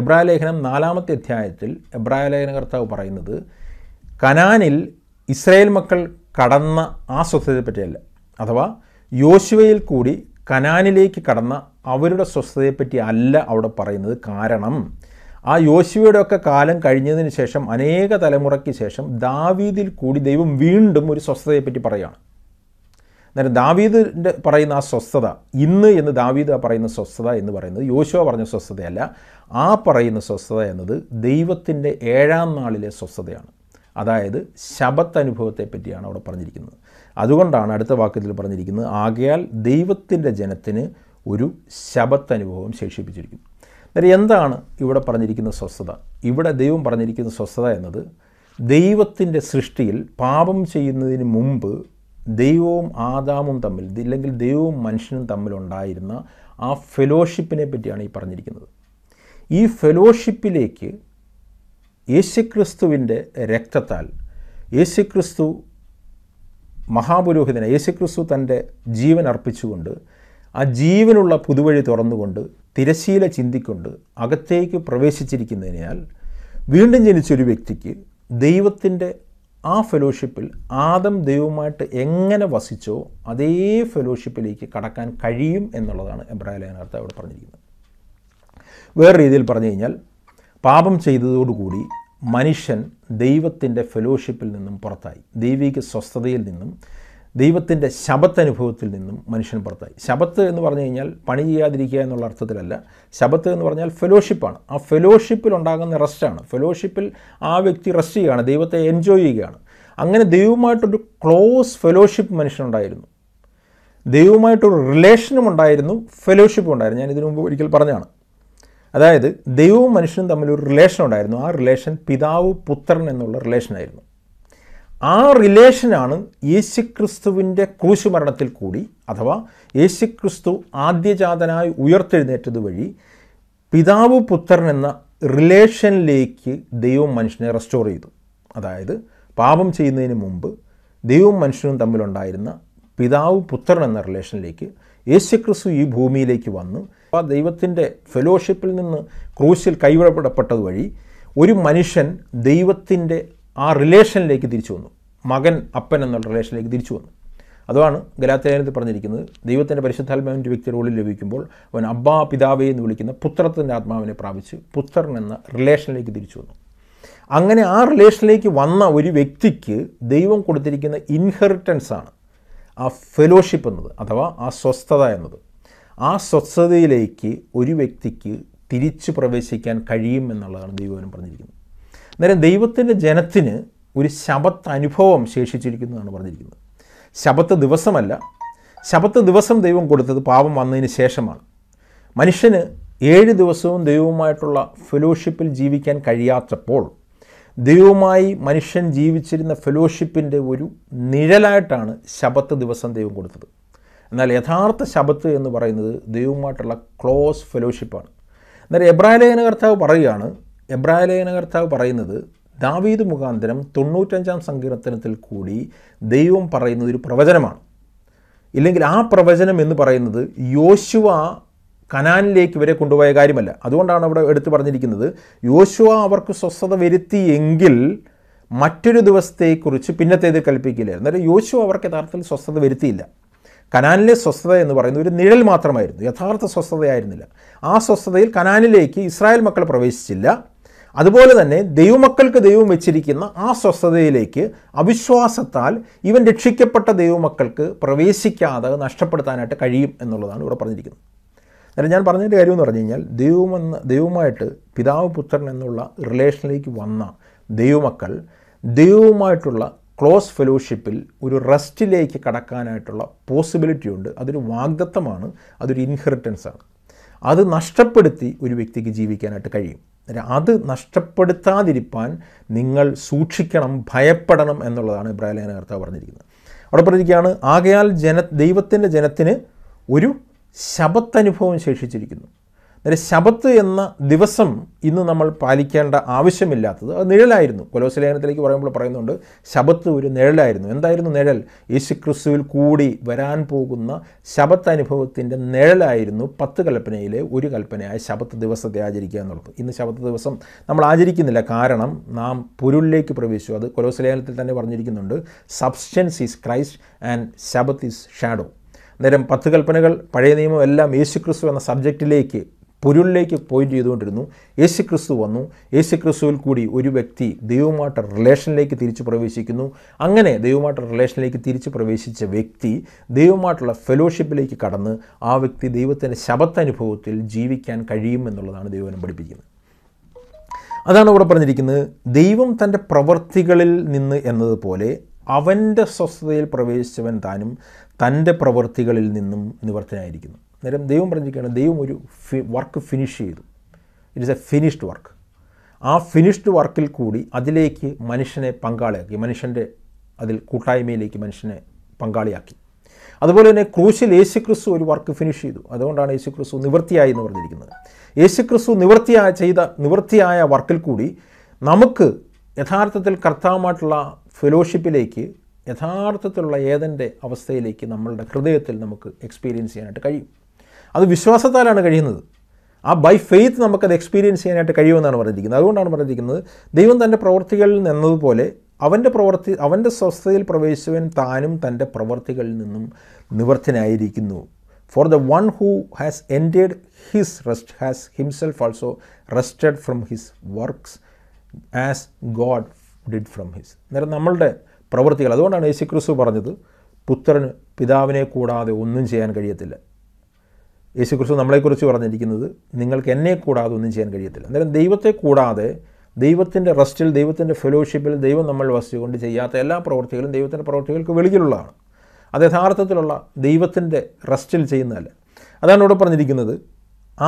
എബ്രായ ലേഖനം നാലാമത്തെ അധ്യായത്തിൽ എബ്രായ കർത്താവ് പറയുന്നത് കനാനിൽ ഇസ്രായേൽ മക്കൾ കടന്ന ആ സ്വസ്ഥതയെ അഥവാ യോശുവയിൽ കൂടി കനാനിലേക്ക് കടന്ന അവരുടെ സ്വസ്ഥതയെപ്പറ്റി അല്ല അവിടെ പറയുന്നത് കാരണം ആ യോശുവയുടെയൊക്കെ കാലം കഴിഞ്ഞതിന് ശേഷം അനേക തലമുറയ്ക്ക് ശേഷം ദാവീദിൽ കൂടി ദൈവം വീണ്ടും ഒരു സ്വസ്ഥതയെപ്പറ്റി പറയുകയാണ് അന്നേരം ദാവീദിൻ്റെ പറയുന്ന ആ സ്വസ്ഥത ഇന്ന് എന്ന് ദാവീദ് പറയുന്ന സ്വസ്ഥത എന്ന് പറയുന്നത് യോശുവ പറഞ്ഞ സ്വസ്ഥതയല്ല ആ പറയുന്ന സ്വസ്ഥത എന്നത് ദൈവത്തിൻ്റെ ഏഴാം നാളിലെ സ്വസ്ഥതയാണ് അതായത് ശബത്ത് അനുഭവത്തെ പറ്റിയാണ് അവിടെ പറഞ്ഞിരിക്കുന്നത് അതുകൊണ്ടാണ് അടുത്ത വാക്യത്തിൽ പറഞ്ഞിരിക്കുന്നത് ആകയാൽ ദൈവത്തിൻ്റെ ജനത്തിന് ഒരു ശബത്ത് അനുഭവം ശേഷിപ്പിച്ചിരിക്കുന്നു അന്നേരം എന്താണ് ഇവിടെ പറഞ്ഞിരിക്കുന്ന സ്വസ്ഥത ഇവിടെ ദൈവം പറഞ്ഞിരിക്കുന്ന സ്വസ്ഥത എന്നത് ദൈവത്തിൻ്റെ സൃഷ്ടിയിൽ പാപം ചെയ്യുന്നതിന് മുമ്പ് ദൈവവും ആദാമും തമ്മിൽ ഇല്ലെങ്കിൽ ദൈവവും മനുഷ്യനും തമ്മിലുണ്ടായിരുന്ന ആ ഫെലോഷിപ്പിനെ പറ്റിയാണ് ഈ പറഞ്ഞിരിക്കുന്നത് ഈ ഫെലോഷിപ്പിലേക്ക് യേശുക്രിസ്തുവിൻ്റെ രക്തത്താൽ യേശുക്രിസ്തു മഹാപുരോഹിതനെ യേശുക്രിസ്തു തൻ്റെ ജീവൻ അർപ്പിച്ചുകൊണ്ട് ആ ജീവനുള്ള പുതുവഴി തുറന്നുകൊണ്ട് തിരശീല ചിന്തിക്കൊണ്ട് അകത്തേക്ക് പ്രവേശിച്ചിരിക്കുന്നതിനാൽ വീണ്ടും ജനിച്ചൊരു വ്യക്തിക്ക് ദൈവത്തിൻ്റെ ആ ഫെലോഷിപ്പിൽ ആദം ദൈവമായിട്ട് എങ്ങനെ വസിച്ചോ അതേ ഫെലോഷിപ്പിലേക്ക് കടക്കാൻ കഴിയും എന്നുള്ളതാണ് എബ്രാഹിം ലേഖനാർത്ഥം അവിടെ പറഞ്ഞിരിക്കുന്നത് വേറെ രീതിയിൽ പറഞ്ഞു കഴിഞ്ഞാൽ പാപം ചെയ്തതോടുകൂടി മനുഷ്യൻ ദൈവത്തിൻ്റെ ഫെലോഷിപ്പിൽ നിന്നും പുറത്തായി ദൈവിക സ്വസ്ഥതയിൽ നിന്നും ദൈവത്തിൻ്റെ ശബത്തനുഭവത്തിൽ നിന്നും മനുഷ്യൻ പുറത്തായി ശബത്ത് എന്ന് പറഞ്ഞു കഴിഞ്ഞാൽ പണി ചെയ്യാതിരിക്കുക എന്നുള്ള അർത്ഥത്തിലല്ല ശബത്ത് എന്ന് പറഞ്ഞാൽ ഫെലോഷിപ്പാണ് ആ ഫെലോഷിപ്പിൽ ഉണ്ടാകുന്ന റെസ്റ്റാണ് ഫെലോഷിപ്പിൽ ആ വ്യക്തി റെസ്റ്റ് ചെയ്യുകയാണ് ദൈവത്തെ എൻജോയ് ചെയ്യുകയാണ് അങ്ങനെ ദൈവമായിട്ടൊരു ക്ലോസ് ഫെലോഷിപ്പ് മനുഷ്യനുണ്ടായിരുന്നു ദൈവമായിട്ടൊരു റിലേഷനും ഉണ്ടായിരുന്നു ഫെലോഷിപ്പും ഉണ്ടായിരുന്നു ഞാൻ ഇതിനു മുമ്പ് ഒരിക്കൽ പറഞ്ഞാണ് അതായത് ദൈവവും മനുഷ്യനും തമ്മിൽ ഒരു റിലേഷൻ ഉണ്ടായിരുന്നു ആ റിലേഷൻ പിതാവ് പുത്രൻ എന്നുള്ള റിലേഷനായിരുന്നു ആ റിലേഷനാണ് യേശുക്രിസ്തുവിൻ്റെ ക്രൂശുമരണത്തിൽ കൂടി അഥവാ യേശുക്രിസ്തു ആദ്യജാതനായി ഉയർത്തെഴുന്നേറ്റത് വഴി പിതാവ് പുത്രൻ എന്ന റിലേഷനിലേക്ക് ദൈവം മനുഷ്യനെ റെസ്റ്റോർ ചെയ്തു അതായത് പാപം ചെയ്യുന്നതിന് മുമ്പ് ദൈവവും മനുഷ്യനും തമ്മിലുണ്ടായിരുന്ന പിതാവ് പുത്രൻ എന്ന റിലേഷനിലേക്ക് യേശുക്രിസ്തു ഈ ഭൂമിയിലേക്ക് വന്ന് ആ ദൈവത്തിൻ്റെ ഫെലോഷിപ്പിൽ നിന്ന് ക്രൂശിൽ കൈവിടപ്പെടപ്പെട്ടത് വഴി ഒരു മനുഷ്യൻ ദൈവത്തിൻ്റെ ആ റിലേഷനിലേക്ക് തിരിച്ചു വന്നു മകൻ അപ്പൻ എന്നുള്ള റിലേഷനിലേക്ക് തിരിച്ചു വന്നു അതുമാണ് ഗലാത്തലേനത്തിൽ പറഞ്ഞിരിക്കുന്നത് ദൈവത്തിൻ്റെ പരിശുദ്ധാത്മാവിൻ്റെ വ്യക്തിയുടെ ഉള്ളിൽ ലഭിക്കുമ്പോൾ അവൻ അബ്ബാ പിതാവേ എന്ന് വിളിക്കുന്ന പുത്രത്തിൻ്റെ ആത്മാവിനെ പ്രാപിച്ച് പുത്രൻ എന്ന റിലേഷനിലേക്ക് തിരിച്ചു വന്നു അങ്ങനെ ആ റിലേഷനിലേക്ക് വന്ന ഒരു വ്യക്തിക്ക് ദൈവം കൊടുത്തിരിക്കുന്ന ഇൻഹെറിറ്റൻസ് ആണ് ആ ഫെലോഷിപ്പ് എന്നത് അഥവാ ആ സ്വസ്ഥത എന്നത് ആ സ്വസ്ഥതയിലേക്ക് ഒരു വ്യക്തിക്ക് തിരിച്ചു പ്രവേശിക്കാൻ കഴിയും എന്നുള്ളതാണ് ദൈവവനം പറഞ്ഞിരിക്കുന്നത് അന്നേരം ദൈവത്തിൻ്റെ ജനത്തിന് ഒരു ശബത്ത് അനുഭവം ശേഷിച്ചിരിക്കുന്നതാണ് പറഞ്ഞിരിക്കുന്നത് ശബത്ത് ദിവസമല്ല ശബത്ത് ദിവസം ദൈവം കൊടുത്തത് പാപം വന്നതിന് ശേഷമാണ് മനുഷ്യന് ഏഴ് ദിവസവും ദൈവവുമായിട്ടുള്ള ഫെലോഷിപ്പിൽ ജീവിക്കാൻ കഴിയാത്തപ്പോൾ ദൈവവുമായി മനുഷ്യൻ ജീവിച്ചിരുന്ന ഫെലോഷിപ്പിൻ്റെ ഒരു നിഴലായിട്ടാണ് ശബത്ത് ദിവസം ദൈവം കൊടുത്തത് എന്നാൽ യഥാർത്ഥ ശബത്ത് എന്ന് പറയുന്നത് ദൈവവുമായിട്ടുള്ള ക്ലോസ് ഫെലോഷിപ്പാണ് എന്നാൽ ലേഖന കർത്താവ് പറയുകയാണ് എബ്രായ കർത്താവ് പറയുന്നത് ദാവീദ് മുഖാന്തരം തൊണ്ണൂറ്റഞ്ചാം സങ്കീർത്തനത്തിൽ കൂടി ദൈവം പറയുന്നത് ഒരു പ്രവചനമാണ് ഇല്ലെങ്കിൽ ആ പ്രവചനം എന്ന് പറയുന്നത് യോശുവ കനാനിലേക്ക് ഇവരെ കൊണ്ടുപോയ കാര്യമല്ല അതുകൊണ്ടാണ് അവിടെ എടുത്തു പറഞ്ഞിരിക്കുന്നത് യോശുവ അവർക്ക് സ്വസ്ഥത വരുത്തിയെങ്കിൽ മറ്റൊരു ദിവസത്തെക്കുറിച്ച് പിന്നത്തേത് കൽപ്പിക്കില്ലായിരുന്നു അതായത് യോശുവ അവർക്ക് യഥാർത്ഥത്തിൽ സ്വസ്ഥത വരുത്തിയില്ല കനാനിലെ സ്വസ്ഥത എന്ന് പറയുന്നത് ഒരു നിഴൽ മാത്രമായിരുന്നു യഥാർത്ഥ സ്വസ്ഥതയായിരുന്നില്ല ആ സ്വസ്ഥതയിൽ കനാനിലേക്ക് ഇസ്രായേൽ മക്കൾ പ്രവേശിച്ചില്ല അതുപോലെ തന്നെ ദൈവമക്കൾക്ക് ദൈവം വെച്ചിരിക്കുന്ന ആ സ്വസ്ഥതയിലേക്ക് അവിശ്വാസത്താൽ ഇവൻ രക്ഷിക്കപ്പെട്ട ദൈവമക്കൾക്ക് പ്രവേശിക്കാതെ നഷ്ടപ്പെടുത്താനായിട്ട് കഴിയും എന്നുള്ളതാണ് ഇവിടെ പറഞ്ഞിരിക്കുന്നത് അന്നേരം ഞാൻ പറഞ്ഞതിൻ്റെ കാര്യം എന്ന് പറഞ്ഞു കഴിഞ്ഞാൽ ദൈവമെന്ന് ദൈവമായിട്ട് പിതാവ് പുത്രൻ എന്നുള്ള റിലേഷനിലേക്ക് വന്ന ദൈവമക്കൾ ദൈവവുമായിട്ടുള്ള ക്ലോസ് ഫെലോഷിപ്പിൽ ഒരു റെസ്റ്റിലേക്ക് കടക്കാനായിട്ടുള്ള പോസിബിലിറ്റി ഉണ്ട് അതൊരു വാഗ്ദത്തമാണ് അതൊരു ഇൻഹെറിറ്റൻസാണ് അത് നഷ്ടപ്പെടുത്തി ഒരു വ്യക്തിക്ക് ജീവിക്കാനായിട്ട് കഴിയും അത് നഷ്ടപ്പെടുത്താതിരിക്കാൻ നിങ്ങൾ സൂക്ഷിക്കണം ഭയപ്പെടണം എന്നുള്ളതാണ് ഇബ്രാഹിലേഖന കർത്താവ് പറഞ്ഞിരിക്കുന്നത് അവിടെ പറഞ്ഞിരിക്കുകയാണ് ആകയാൽ ജന ദൈവത്തിൻ്റെ ജനത്തിന് ഒരു ശപത്തനുഭവം ശേഷിച്ചിരിക്കുന്നു അതായത് ശബത്ത് എന്ന ദിവസം ഇന്ന് നമ്മൾ പാലിക്കേണ്ട ആവശ്യമില്ലാത്തത് അത് നിഴലായിരുന്നു കൊലോസലേഖനത്തിലേക്ക് പറയുമ്പോൾ പറയുന്നുണ്ട് ശബത്ത് ഒരു നിഴലായിരുന്നു എന്തായിരുന്നു നിഴൽ യേശു ക്രിസ്തുവിൽ കൂടി വരാൻ പോകുന്ന ശബത്ത് അനുഭവത്തിൻ്റെ നിഴലായിരുന്നു പത്ത് കൽപ്പനയിലെ ഒരു കൽപ്പനയായ ശബത്ത് ദിവസത്തെ ആചരിക്കുക എന്നുള്ളത് ഇന്ന് ശബത്ത് ദിവസം നമ്മൾ ആചരിക്കുന്നില്ല കാരണം നാം പൊരുളിലേക്ക് പ്രവേശിച്ചു അത് കൊലോസലേഖനത്തിൽ തന്നെ പറഞ്ഞിരിക്കുന്നുണ്ട് സബ്സ്റ്റൻസ് ഈസ് ക്രൈസ്റ്റ് ആൻഡ് ശബത്ത് ഈസ് ഷാഡോ അന്നേരം പത്ത് കൽപ്പനകൾ പഴയ നിയമം എല്ലാം യേശു ക്രിസ്തു എന്ന സബ്ജക്റ്റിലേക്ക് പൊരുളിലേക്ക് പോയിൻ്റ് ചെയ്തുകൊണ്ടിരുന്നു യേശു ക്രിസ്തു വന്നു യേശു ക്രിസ്തുവിൽ കൂടി ഒരു വ്യക്തി ദൈവമായിട്ട് റിലേഷനിലേക്ക് തിരിച്ചു പ്രവേശിക്കുന്നു അങ്ങനെ ദൈവമായിട്ട് റിലേഷനിലേക്ക് തിരിച്ചു പ്രവേശിച്ച വ്യക്തി ദൈവമായിട്ടുള്ള ഫെലോഷിപ്പിലേക്ക് കടന്ന് ആ വ്യക്തി ദൈവത്തിൻ്റെ ശബത്തനുഭവത്തിൽ ജീവിക്കാൻ കഴിയും എന്നുള്ളതാണ് ദൈവനം പഠിപ്പിക്കുന്നത് അതാണ് ഇവിടെ പറഞ്ഞിരിക്കുന്നത് ദൈവം തൻ്റെ പ്രവർത്തികളിൽ നിന്ന് എന്നതുപോലെ അവൻ്റെ സ്വസ്ഥതയിൽ പ്രവേശിച്ചവൻ താനും തൻ്റെ പ്രവർത്തികളിൽ നിന്നും നിവർത്തനായിരിക്കുന്നു നേരം ദൈവം പറഞ്ഞിരിക്കുകയാണ് ദൈവം ഒരു വർക്ക് ഫിനിഷ് ചെയ്തു it is a finished work ആ ഫിനിഷ്ഡ് വർക്കിൽ കൂടി അതിലേക്ക് മനുഷ്യനെ പങ്കാളിയാക്കി മനുഷ്യൻ്റെ അതിൽ കൂട്ടായ്മയിലേക്ക് മനുഷ്യനെ പങ്കാളിയാക്കി അതുപോലെ തന്നെ ക്രൂശിൽ ക്രിസ്തു ഒരു വർക്ക് ഫിനിഷ് ചെയ്തു അതുകൊണ്ടാണ് ക്രിസ്തു നിവൃത്തിയായി എന്ന് പറഞ്ഞിരിക്കുന്നത് ക്രിസ്തു നിവൃത്തിയായ ചെയ്ത നിവൃത്തിയായ വർക്കിൽ കൂടി നമുക്ക് യഥാർത്ഥത്തിൽ കർത്താവുമായിട്ടുള്ള ഫെലോഷിപ്പിലേക്ക് യഥാർത്ഥത്തിലുള്ള ഏതൻ്റെ അവസ്ഥയിലേക്ക് നമ്മളുടെ ഹൃദയത്തിൽ നമുക്ക് എക്സ്പീരിയൻസ് ചെയ്യാനായിട്ട് കഴിയും അത് വിശ്വാസത്താലാണ് കഴിയുന്നത് ആ ബൈ ഫെയ്ത്ത് നമുക്കത് എക്സ്പീരിയൻസ് ചെയ്യാനായിട്ട് കഴിയുമെന്നാണ് പറഞ്ഞിരിക്കുന്നത് അതുകൊണ്ടാണ് പറഞ്ഞിരിക്കുന്നത് ദൈവം തൻ്റെ പ്രവർത്തികളിൽ നിന്നതുപോലെ അവൻ്റെ പ്രവർത്തി അവൻ്റെ സ്വസ്ഥതയിൽ പ്രവേശിച്ചവൻ താനും തൻ്റെ പ്രവർത്തികളിൽ നിന്നും നിവർത്തനായിരിക്കുന്നു for the one who has entered his rest has himself also rested from his works as God did from his അന്നേരം നമ്മളുടെ പ്രവർത്തികൾ അതുകൊണ്ടാണ് ക്രിസ്തു പറഞ്ഞത് പുത്രന് പിതാവിനെ കൂടാതെ ഒന്നും ചെയ്യാൻ കഴിയത്തില്ല ക്രിസ്തു നമ്മളെക്കുറിച്ച് പറഞ്ഞിരിക്കുന്നത് നിങ്ങൾക്ക് എന്നെ കൂടാതെ ഒന്നും ചെയ്യാൻ കഴിയത്തില്ല അന്നേരം ദൈവത്തെ കൂടാതെ ദൈവത്തിൻ്റെ റെസ്റ്റിൽ ദൈവത്തിൻ്റെ ഫെലോഷിപ്പിൽ ദൈവം നമ്മൾ വസിച്ചുകൊണ്ട് ചെയ്യാത്ത എല്ലാ പ്രവർത്തികളും ദൈവത്തിൻ്റെ പ്രവർത്തികൾക്ക് വെളിയിലുള്ളതാണ് അത് യഥാർത്ഥത്തിലുള്ള ദൈവത്തിൻ്റെ റെസ്റ്റിൽ ചെയ്യുന്നതല്ല അതാണ് ഇവിടെ പറഞ്ഞിരിക്കുന്നത്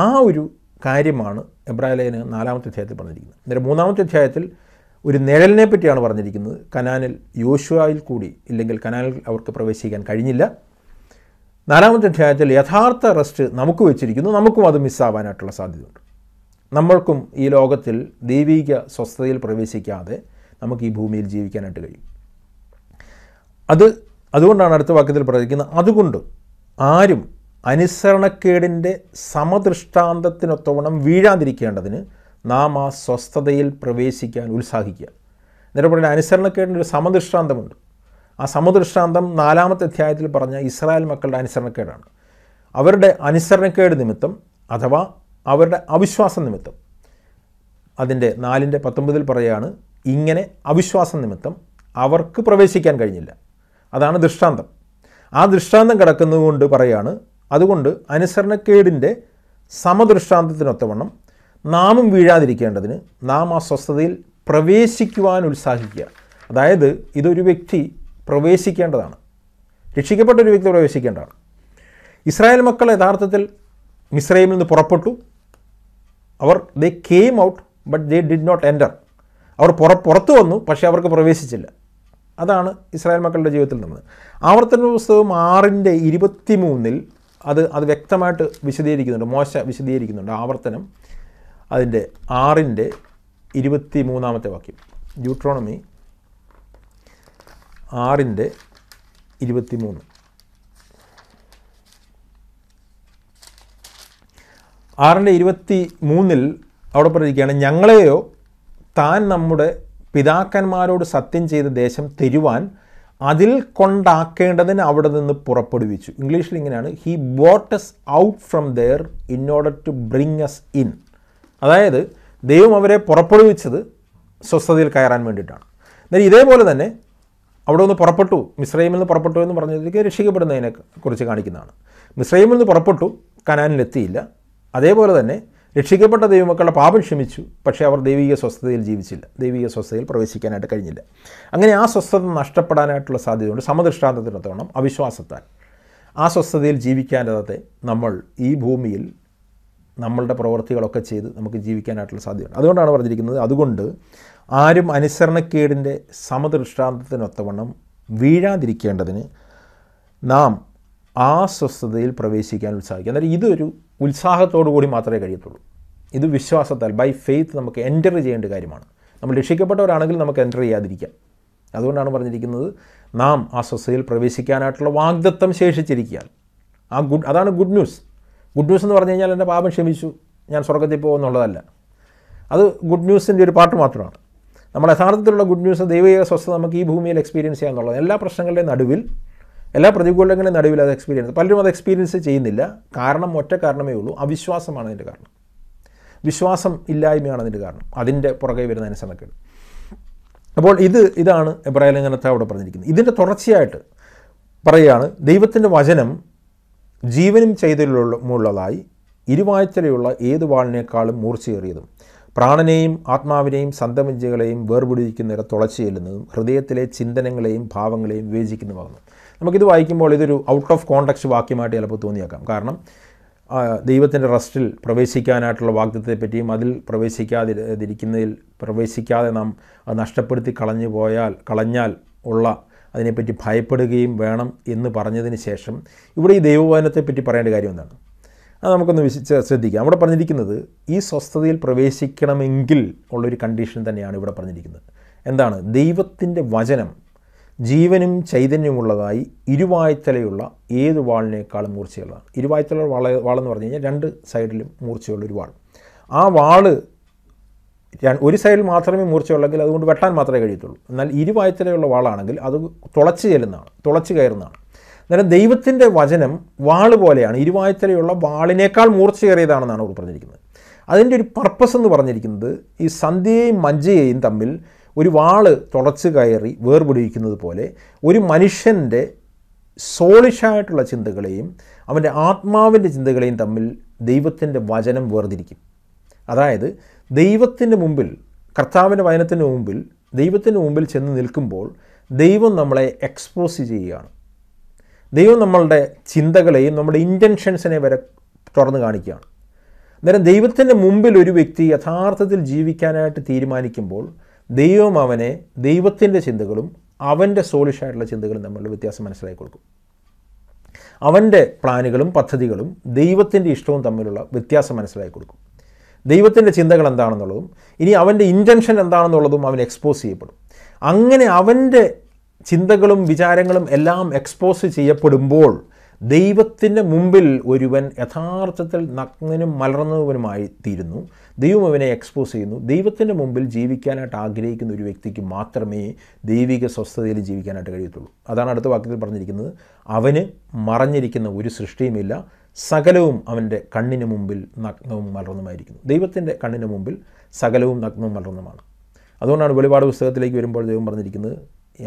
ആ ഒരു കാര്യമാണ് എബ്രാഹിലേന് നാലാമത്തെ അധ്യായത്തിൽ പറഞ്ഞിരിക്കുന്നത് അന്നേരം മൂന്നാമത്തെ അധ്യായത്തിൽ ഒരു നിഴലിനെ പറ്റിയാണ് പറഞ്ഞിരിക്കുന്നത് കനാനിൽ യോശുവായിൽ കൂടി ഇല്ലെങ്കിൽ കനാനിൽ അവർക്ക് പ്രവേശിക്കാൻ കഴിഞ്ഞില്ല നാലാമത്തെ അധ്യായത്തിൽ യഥാർത്ഥ റെസ്റ്റ് നമുക്ക് വെച്ചിരിക്കുന്നു നമുക്കും അത് മിസ്സാവാനായിട്ടുള്ള സാധ്യതയുണ്ട് നമ്മൾക്കും ഈ ലോകത്തിൽ ദൈവിക സ്വസ്ഥതയിൽ പ്രവേശിക്കാതെ നമുക്ക് ഈ ഭൂമിയിൽ ജീവിക്കാനായിട്ട് കഴിയും അത് അതുകൊണ്ടാണ് അടുത്ത വാക്യത്തിൽ പ്രവചിക്കുന്നത് അതുകൊണ്ട് ആരും അനുസരണക്കേടിൻ്റെ സമദൃഷ്ടാന്തത്തിനൊത്തവണ്ണം വീഴാതിരിക്കേണ്ടതിന് നാം ആ സ്വസ്ഥതയിൽ പ്രവേശിക്കാൻ ഉത്സാഹിക്കുക നേരെ പറഞ്ഞാൽ അനുസരണക്കേടിൻ്റെ ഒരു സമദൃഷ്ടാന്തമുണ്ട് ആ സമദൃഷ്ടാന്തം നാലാമത്തെ അധ്യായത്തിൽ പറഞ്ഞ ഇസ്രായേൽ മക്കളുടെ അനുസരണക്കേടാണ് അവരുടെ അനുസരണക്കേട് നിമിത്തം അഥവാ അവരുടെ അവിശ്വാസം നിമിത്തം അതിൻ്റെ നാലിൻ്റെ പത്തൊമ്പതിൽ പറയുകയാണ് ഇങ്ങനെ അവിശ്വാസം നിമിത്തം അവർക്ക് പ്രവേശിക്കാൻ കഴിഞ്ഞില്ല അതാണ് ദൃഷ്ടാന്തം ആ ദൃഷ്ടാന്തം കിടക്കുന്നതുകൊണ്ട് പറയുകയാണ് അതുകൊണ്ട് അനുസരണക്കേടിൻ്റെ സമദൃഷ്ടാന്തത്തിനൊത്തവണ്ണം നാമും വീഴാതിരിക്കേണ്ടതിന് നാം ആ സ്വസ്ഥതയിൽ പ്രവേശിക്കുവാൻ ഉത്സാഹിക്കുക അതായത് ഇതൊരു വ്യക്തി പ്രവേശിക്കേണ്ടതാണ് രക്ഷിക്കപ്പെട്ട ഒരു വ്യക്തി പ്രവേശിക്കേണ്ടതാണ് ഇസ്രായേൽ മക്കൾ യഥാർത്ഥത്തിൽ മിസ്രൈമിൽ നിന്ന് പുറപ്പെട്ടു അവർ they came out but they did not enter അവർ പുറ പുറത്തു വന്നു പക്ഷേ അവർക്ക് പ്രവേശിച്ചില്ല അതാണ് ഇസ്രായേൽ മക്കളുടെ ജീവിതത്തിൽ നിന്നത് ആവർത്തന പുസ്തകം ആറിൻ്റെ ഇരുപത്തി മൂന്നിൽ അത് അത് വ്യക്തമായിട്ട് വിശദീകരിക്കുന്നുണ്ട് മോശ വിശദീകരിക്കുന്നുണ്ട് ആവർത്തനം അതിൻ്റെ ആറിൻ്റെ ഇരുപത്തി മൂന്നാമത്തെ വാക്യം ഡ്യൂട്രോണമി ആറിൻ്റെ ഇരുപത്തി മൂന്ന് ആറിൻ്റെ ഇരുപത്തി മൂന്നിൽ അവിടെ പറഞ്ഞിരിക്കുകയാണ് ഞങ്ങളെയോ താൻ നമ്മുടെ പിതാക്കന്മാരോട് സത്യം ചെയ്ത ദേശം തരുവാൻ അതിൽ കൊണ്ടാക്കേണ്ടതിന് അവിടെ നിന്ന് പുറപ്പെടുവിച്ചു ഇംഗ്ലീഷിൽ ഇങ്ങനെയാണ് he brought us out from there in order to bring us in അതായത് ദൈവം അവരെ പുറപ്പെടുവിച്ചത് സ്വസ്ഥതയിൽ കയറാൻ വേണ്ടിയിട്ടാണ് എന്നാൽ ഇതേപോലെ തന്നെ അവിടെ നിന്ന് പുറപ്പെട്ടു മിശ്രൈമിൽ നിന്ന് പുറപ്പെട്ടു എന്ന് പറഞ്ഞതിലേക്ക് രക്ഷിക്കപ്പെടുന്നതിനെ കുറിച്ച് കാണിക്കുന്നതാണ് മിശ്രൈമിൽ നിന്ന് പുറപ്പെട്ടു കനാനിലെത്തിയില്ല അതേപോലെ തന്നെ രക്ഷിക്കപ്പെട്ട ദൈവമക്കളുടെ പാപം ക്ഷമിച്ചു പക്ഷേ അവർ ദൈവിക സ്വസ്ഥതയിൽ ജീവിച്ചില്ല ദൈവിക സ്വസ്ഥതയിൽ പ്രവേശിക്കാനായിട്ട് കഴിഞ്ഞില്ല അങ്ങനെ ആ സ്വസ്ഥത നഷ്ടപ്പെടാനായിട്ടുള്ള സാധ്യതയുണ്ട് സമദൃഷ്ടാന്തത്തിനത്തോളം അവിശ്വാസത്താൽ ആ സ്വസ്ഥതയിൽ ജീവിക്കാനാകാതെ നമ്മൾ ഈ ഭൂമിയിൽ നമ്മളുടെ പ്രവൃത്തികളൊക്കെ ചെയ്ത് നമുക്ക് ജീവിക്കാനായിട്ടുള്ള സാധ്യതയുണ്ട് അതുകൊണ്ടാണ് പറഞ്ഞിരിക്കുന്നത് അതുകൊണ്ട് ആരും അനുസരണക്കേടിൻ്റെ സമദൃഷ്ടാന്തത്തിനൊത്തവണ്ണം വീഴാതിരിക്കേണ്ടതിന് നാം ആ സ്വസ്ഥതയിൽ പ്രവേശിക്കാൻ ഉത്സാഹിക്കുക അതായത് ഇതൊരു ഉത്സാഹത്തോടു കൂടി മാത്രമേ കഴിയത്തുള്ളൂ ഇത് വിശ്വാസത്താൽ ബൈ ഫെയ്ത്ത് നമുക്ക് എൻ്റർ ചെയ്യേണ്ട കാര്യമാണ് നമ്മൾ രക്ഷിക്കപ്പെട്ടവരാണെങ്കിൽ നമുക്ക് എൻ്റർ ചെയ്യാതിരിക്കാം അതുകൊണ്ടാണ് പറഞ്ഞിരിക്കുന്നത് നാം ആ സ്വസ്ഥതയിൽ പ്രവേശിക്കാനായിട്ടുള്ള വാഗ്ദത്തം ശേഷിച്ചിരിക്കുക ആ ഗുഡ് അതാണ് ഗുഡ് ന്യൂസ് ഗുഡ് ന്യൂസ് എന്ന് പറഞ്ഞു കഴിഞ്ഞാൽ എൻ്റെ പാപം ക്ഷമിച്ചു ഞാൻ സ്വർഗത്തിൽ എന്നുള്ളതല്ല അത് ഗുഡ് ന്യൂസിൻ്റെ ഒരു പാട്ട് മാത്രമാണ് നമ്മൾ യഥാർത്ഥത്തിലുള്ള ഗുഡ് ന്യൂസ് ദൈവിക സ്വസ്ഥത നമുക്ക് ഈ ഭൂമിയിൽ എക്സ്പീരിയൻസ് ചെയ്യാന്നുള്ളത് എല്ലാ പ്രശ്നങ്ങളുടെയും നടുവിൽ എല്ലാ പ്രതികൂലങ്ങളുടെയും നടുവിൽ അത് എക്സ്പീരിയൻസ് പലരും അത് എക്സ്പീരിയൻസ് ചെയ്യുന്നില്ല കാരണം ഒറ്റ കാരണമേ ഉള്ളൂ അവിശ്വാസമാണ് അതിൻ്റെ കാരണം വിശ്വാസം ഇല്ലായ്മയാണ് അതിൻ്റെ കാരണം അതിൻ്റെ പുറകെ വരുന്ന അനുസരണക്കേട് അപ്പോൾ ഇത് ഇതാണ് എബ്രാഹിം ലേഖനത്തെ അവിടെ പറഞ്ഞിരിക്കുന്നത് ഇതിൻ്റെ തുടർച്ചയായിട്ട് പറയുകയാണ് ദൈവത്തിൻ്റെ വചനം ജീവനും ചെയ്തലുമുള്ളതായി ഇരുവാഴ്ചയിലുള്ള ഏത് വാളിനേക്കാളും മൂർച്ചയേറിയതും പ്രാണനെയും ആത്മാവിനെയും സന്തമിഞ്ചകളെയും വേർപിടിക്കുന്നവരെ തുളച്ചിയെല്ലുന്നതും ഹൃദയത്തിലെ ചിന്തനങ്ങളെയും ഭാവങ്ങളെയും വിവേചിക്കുന്നതാകുന്നു നമുക്കിത് വായിക്കുമ്പോൾ ഇതൊരു ഔട്ട് ഓഫ് കോണ്ടക്സ്റ്റ് വാക്യമായിട്ട് ചിലപ്പോൾ തോന്നിയേക്കാം കാരണം ദൈവത്തിൻ്റെ റസ്റ്റിൽ പ്രവേശിക്കാനായിട്ടുള്ള വാഗ്ദത്തെപ്പറ്റിയും അതിൽ പ്രവേശിക്കാതിരിക്കുന്നതിൽ പ്രവേശിക്കാതെ നാം നഷ്ടപ്പെടുത്തി കളഞ്ഞു പോയാൽ കളഞ്ഞാൽ ഉള്ള അതിനെപ്പറ്റി ഭയപ്പെടുകയും വേണം എന്ന് പറഞ്ഞതിന് ശേഷം ഇവിടെ ഈ ദൈവവചനത്തെപ്പറ്റി പറയേണ്ട കാര്യം എന്താണ് അത് നമുക്കൊന്ന് വിശ ശ്രദ്ധിക്കാം അവിടെ പറഞ്ഞിരിക്കുന്നത് ഈ സ്വസ്ഥതയിൽ പ്രവേശിക്കണമെങ്കിൽ ഉള്ളൊരു കണ്ടീഷൻ തന്നെയാണ് ഇവിടെ പറഞ്ഞിരിക്കുന്നത് എന്താണ് ദൈവത്തിൻ്റെ വചനം ജീവനും ചൈതന്യമുള്ളതായി ഇരുവായ്ത്തലയുള്ള ഏത് വാളിനേക്കാളും മൂർച്ചയുള്ളതാണ് ഇരുവായ്ത്തല വാള വാളെന്ന് പറഞ്ഞു കഴിഞ്ഞാൽ രണ്ട് സൈഡിലും മൂർച്ചയുള്ളൊരു വാൾ ആ വാള് ഒരു സൈഡിൽ മാത്രമേ മൂർച്ചയുള്ളെങ്കിൽ അതുകൊണ്ട് വെട്ടാൻ മാത്രമേ കഴിയത്തുള്ളൂ എന്നാൽ ഇരുവായത്തിലുള്ള വാളാണെങ്കിൽ അത് തുളച്ച് ചെല്ലുന്നതാണ് തുളച്ച് കയറുന്നതാണ് അന്നേരം ദൈവത്തിൻ്റെ വചനം വാള് പോലെയാണ് ഇരുവായത്തിലുള്ള വാളിനേക്കാൾ മൂർച്ചയേറിയതാണെന്നാണ് അവർ പറഞ്ഞിരിക്കുന്നത് അതിൻ്റെ ഒരു പർപ്പസ് എന്ന് പറഞ്ഞിരിക്കുന്നത് ഈ സന്ധ്യയെയും മഞ്ചയെയും തമ്മിൽ ഒരു വാള് തുളച്ച് കയറി വേർപിടിക്കുന്നത് പോലെ ഒരു മനുഷ്യൻ്റെ സോളിഷായിട്ടുള്ള ചിന്തകളെയും അവൻ്റെ ആത്മാവിൻ്റെ ചിന്തകളെയും തമ്മിൽ ദൈവത്തിൻ്റെ വചനം വേർതിരിക്കും അതായത് ദൈവത്തിൻ്റെ മുമ്പിൽ കർത്താവിൻ്റെ വചനത്തിന് മുമ്പിൽ ദൈവത്തിന് മുമ്പിൽ ചെന്ന് നിൽക്കുമ്പോൾ ദൈവം നമ്മളെ എക്സ്പോസ് ചെയ്യുകയാണ് ദൈവം നമ്മളുടെ ചിന്തകളെയും നമ്മുടെ ഇൻറ്റൻഷൻസിനെ വരെ തുറന്ന് കാണിക്കുകയാണ് അന്നേരം ദൈവത്തിൻ്റെ മുമ്പിൽ ഒരു വ്യക്തി യഥാർത്ഥത്തിൽ ജീവിക്കാനായിട്ട് തീരുമാനിക്കുമ്പോൾ ദൈവം അവനെ ദൈവത്തിൻ്റെ ചിന്തകളും അവൻ്റെ സോളിഷായിട്ടുള്ള ചിന്തകളും തമ്മിലുള്ള വ്യത്യാസം മനസ്സിലാക്കി കൊടുക്കും അവൻ്റെ പ്ലാനുകളും പദ്ധതികളും ദൈവത്തിൻ്റെ ഇഷ്ടവും തമ്മിലുള്ള വ്യത്യാസം മനസ്സിലാക്കി കൊടുക്കും ദൈവത്തിൻ്റെ ചിന്തകൾ എന്താണെന്നുള്ളതും ഇനി അവൻ്റെ ഇൻറ്റൻഷൻ എന്താണെന്നുള്ളതും അവൻ എക്സ്പോസ് ചെയ്യപ്പെടും അങ്ങനെ അവൻ്റെ ചിന്തകളും വിചാരങ്ങളും എല്ലാം എക്സ്പോസ് ചെയ്യപ്പെടുമ്പോൾ ദൈവത്തിൻ്റെ മുമ്പിൽ ഒരുവൻ യഥാർത്ഥത്തിൽ നഗ്നനും മലർന്നവനുമായി തീരുന്നു ദൈവം അവനെ എക്സ്പോസ് ചെയ്യുന്നു ദൈവത്തിൻ്റെ മുമ്പിൽ ജീവിക്കാനായിട്ട് ആഗ്രഹിക്കുന്ന ഒരു വ്യക്തിക്ക് മാത്രമേ ദൈവിക സ്വസ്ഥതയിൽ ജീവിക്കാനായിട്ട് കഴിയത്തുള്ളൂ അതാണ് അടുത്ത വാക്യത്തിൽ പറഞ്ഞിരിക്കുന്നത് അവന് മറഞ്ഞിരിക്കുന്ന ഒരു സൃഷ്ടിയുമില്ല സകലവും അവൻ്റെ കണ്ണിന് മുമ്പിൽ നഗ്നവും മലർന്നുമായിരിക്കുന്നു ദൈവത്തിൻ്റെ കണ്ണിന് മുമ്പിൽ സകലവും നഗ്നവും മലർന്നുമാണ് അതുകൊണ്ടാണ് വെളിപാട് പുസ്തകത്തിലേക്ക് വരുമ്പോൾ ദൈവം പറഞ്ഞിരിക്കുന്നത്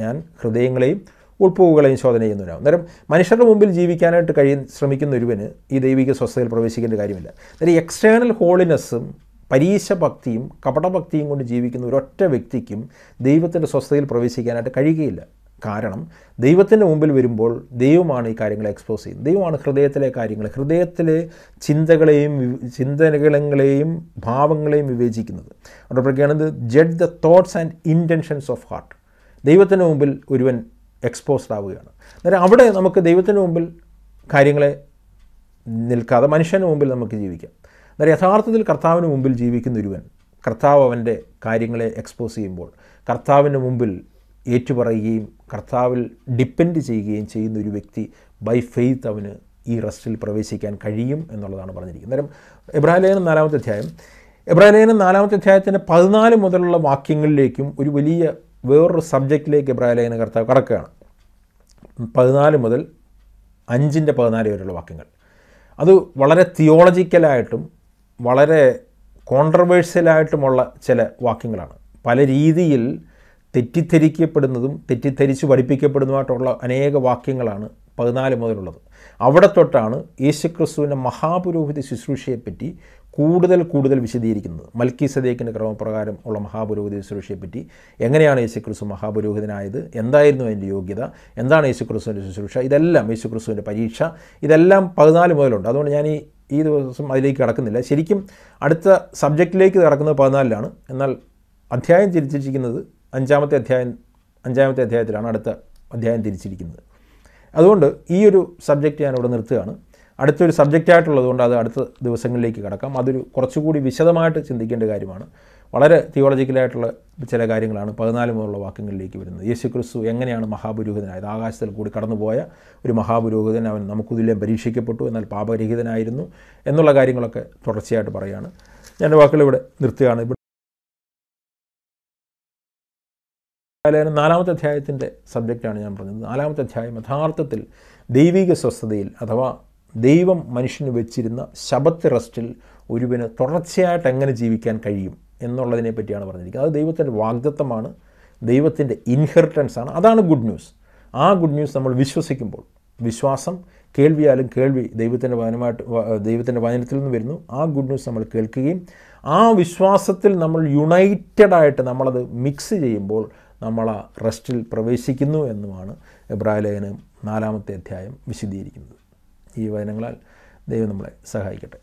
ഞാൻ ഹൃദയങ്ങളെയും ഉൾപ്പുകളെയും ശോധന ചെയ്യുന്നവനാണ് അന്നേരം മനുഷ്യരുടെ മുമ്പിൽ ജീവിക്കാനായിട്ട് കഴിയുന്ന ശ്രമിക്കുന്ന ഒരുവന് ഈ ദൈവിക സ്വസ്ഥതയിൽ പ്രവേശിക്കേണ്ട കാര്യമില്ല അന്നേരം എക്സ്റ്റേണൽ ഹോളിനെസ്സും ഭക്തിയും കപടഭക്തിയും കൊണ്ട് ജീവിക്കുന്ന ഒരൊറ്റ വ്യക്തിക്കും ദൈവത്തിൻ്റെ സ്വസ്ഥതയിൽ പ്രവേശിക്കാനായിട്ട് കഴിയുകയില്ല കാരണം ദൈവത്തിൻ്റെ മുമ്പിൽ വരുമ്പോൾ ദൈവമാണ് ഈ കാര്യങ്ങളെ എക്സ്പോസ് ചെയ്യുന്നത് ദൈവമാണ് ഹൃദയത്തിലെ കാര്യങ്ങൾ ഹൃദയത്തിലെ ചിന്തകളെയും ചിന്തകളെയും ഭാവങ്ങളെയും വിവേചിക്കുന്നത് അവിടെ പറയുകയാണത് judge the thoughts and intentions of heart ദൈവത്തിൻ്റെ മുമ്പിൽ ഒരുവൻ എക്സ്പോസ്ഡ് ആവുകയാണ് അന്നേരം അവിടെ നമുക്ക് ദൈവത്തിൻ്റെ മുമ്പിൽ കാര്യങ്ങളെ നിൽക്കാതെ മനുഷ്യൻ്റെ മുമ്പിൽ നമുക്ക് ജീവിക്കാം അന്നേരം യഥാർത്ഥത്തിൽ കർത്താവിന് മുമ്പിൽ ജീവിക്കുന്ന ഒരുവൻ കർത്താവ് അവൻ്റെ കാര്യങ്ങളെ എക്സ്പോസ് ചെയ്യുമ്പോൾ കർത്താവിൻ്റെ മുമ്പിൽ ഏറ്റുപറയുകയും കർത്താവിൽ ഡിപ്പെൻഡ് ചെയ്യുകയും ചെയ്യുന്ന ഒരു വ്യക്തി ബൈ ഫെയ്ത്ത് അവന് ഈ റെസ്റ്റിൽ പ്രവേശിക്കാൻ കഴിയും എന്നുള്ളതാണ് പറഞ്ഞിരിക്കുന്നത് അന്നേരം എബ്രാഹിം നാലാമത്തെ അധ്യായം എബ്രാഹിം നാലാമത്തെ അധ്യായത്തിൻ്റെ പതിനാല് മുതലുള്ള വാക്യങ്ങളിലേക്കും ഒരു വലിയ വേറൊരു സബ്ജക്റ്റിലേക്ക് എബ്രാഹിം കർത്താവ് കടക്കുകയാണ് പതിനാല് മുതൽ അഞ്ചിൻ്റെ പതിനാല് വരെയുള്ള വാക്യങ്ങൾ അത് വളരെ തിയോളജിക്കലായിട്ടും വളരെ കോൺട്രവേഴ്സ്യലായിട്ടുമുള്ള ചില വാക്യങ്ങളാണ് പല രീതിയിൽ തെറ്റിദ്ധരിക്കപ്പെടുന്നതും തെറ്റിദ്ധരിച്ച് പഠിപ്പിക്കപ്പെടുന്നതുമായിട്ടുള്ള അനേക വാക്യങ്ങളാണ് പതിനാല് മുതലുള്ളത് അവിടെ തൊട്ടാണ് യേശുക്രിസ്തുവിൻ്റെ മഹാപുരോഹിത ശുശ്രൂഷയെപ്പറ്റി കൂടുതൽ കൂടുതൽ വിശദീകരിക്കുന്നത് മൽക്കി സദേക്കിൻ്റെ ക്രമപ്രകാരം ഉള്ള മഹാപുരോഹിത ശുശ്രൂഷയെപ്പറ്റി എങ്ങനെയാണ് യേശുക്രിസ്തു മഹാപുരോഹിതനായത് എന്തായിരുന്നു അതിൻ്റെ യോഗ്യത എന്താണ് യേശുക്രിസ്തുവിൻ്റെ ശുശ്രൂഷ ഇതെല്ലാം യേശുക്രിസ്തുവിൻ്റെ പരീക്ഷ ഇതെല്ലാം പതിനാല് മുതലുണ്ട് അതുകൊണ്ട് ഞാൻ ഈ ഈ ദിവസം അതിലേക്ക് കടക്കുന്നില്ല ശരിക്കും അടുത്ത സബ്ജക്റ്റിലേക്ക് കടക്കുന്നത് പതിനാലിലാണ് എന്നാൽ അധ്യായം തിരിച്ചിരിക്കുന്നത് അഞ്ചാമത്തെ അധ്യായം അഞ്ചാമത്തെ അധ്യായത്തിലാണ് അടുത്ത അധ്യായം തിരിച്ചിരിക്കുന്നത് അതുകൊണ്ട് ഈ ഒരു സബ്ജക്റ്റ് ഞാൻ ഇവിടെ നിർത്തുകയാണ് അടുത്തൊരു സബ്ജക്റ്റായിട്ടുള്ളതുകൊണ്ട് അത് അടുത്ത ദിവസങ്ങളിലേക്ക് കടക്കാം അതൊരു കുറച്ചുകൂടി വിശദമായിട്ട് ചിന്തിക്കേണ്ട കാര്യമാണ് വളരെ തിയോളജിക്കലായിട്ടുള്ള ചില കാര്യങ്ങളാണ് പതിനാല് മുതലുള്ള വാക്യങ്ങളിലേക്ക് വരുന്നത് യേശു ക്രിസ്തു എങ്ങനെയാണ് മഹാപുരോഹിതനായത് ആകാശത്തിൽ കൂടി കടന്നുപോയ ഒരു മഹാപുരോഹിതൻ അവൻ നമുക്കുതുല്യം പരീക്ഷിക്കപ്പെട്ടു എന്നാൽ പാപരഹിതനായിരുന്നു എന്നുള്ള കാര്യങ്ങളൊക്കെ തുടർച്ചയായിട്ട് പറയുകയാണ് ഞാൻ വാക്കുകൾ ഇവിടെ നിർത്തുകയാണ് ലേഖനം നാലാമത്തെ അധ്യായത്തിൻ്റെ സബ്ജക്റ്റാണ് ഞാൻ പറഞ്ഞത് നാലാമത്തെ അധ്യായം യഥാർത്ഥത്തിൽ ദൈവിക സ്വസ്ഥതയിൽ അഥവാ ദൈവം മനുഷ്യന് വെച്ചിരുന്ന ശബത്ത് റെസ്റ്റിൽ ഒരുവിന് തുടർച്ചയായിട്ട് എങ്ങനെ ജീവിക്കാൻ കഴിയും എന്നുള്ളതിനെ പറ്റിയാണ് പറഞ്ഞിരിക്കുന്നത് അത് ദൈവത്തിൻ്റെ വാഗ്ദത്വമാണ് ദൈവത്തിൻ്റെ ഇൻഹെറിറ്റൻസ് ആണ് അതാണ് ഗുഡ് ന്യൂസ് ആ ഗുഡ് ന്യൂസ് നമ്മൾ വിശ്വസിക്കുമ്പോൾ വിശ്വാസം കേൾവിയാലും കേൾവി ദൈവത്തിൻ്റെ വചനമായിട്ട് ദൈവത്തിൻ്റെ വചനത്തിൽ നിന്ന് വരുന്നു ആ ഗുഡ് ന്യൂസ് നമ്മൾ കേൾക്കുകയും ആ വിശ്വാസത്തിൽ നമ്മൾ യുണൈറ്റഡ് ആയിട്ട് നമ്മളത് മിക്സ് ചെയ്യുമ്പോൾ നമ്മൾ ആ റെസ്റ്റിൽ പ്രവേശിക്കുന്നു എന്നുമാണ് ലേഖനം നാലാമത്തെ അധ്യായം വിശദീകരിക്കുന്നത് ഈ വചനങ്ങളാൽ ദൈവം നമ്മളെ സഹായിക്കട്ടെ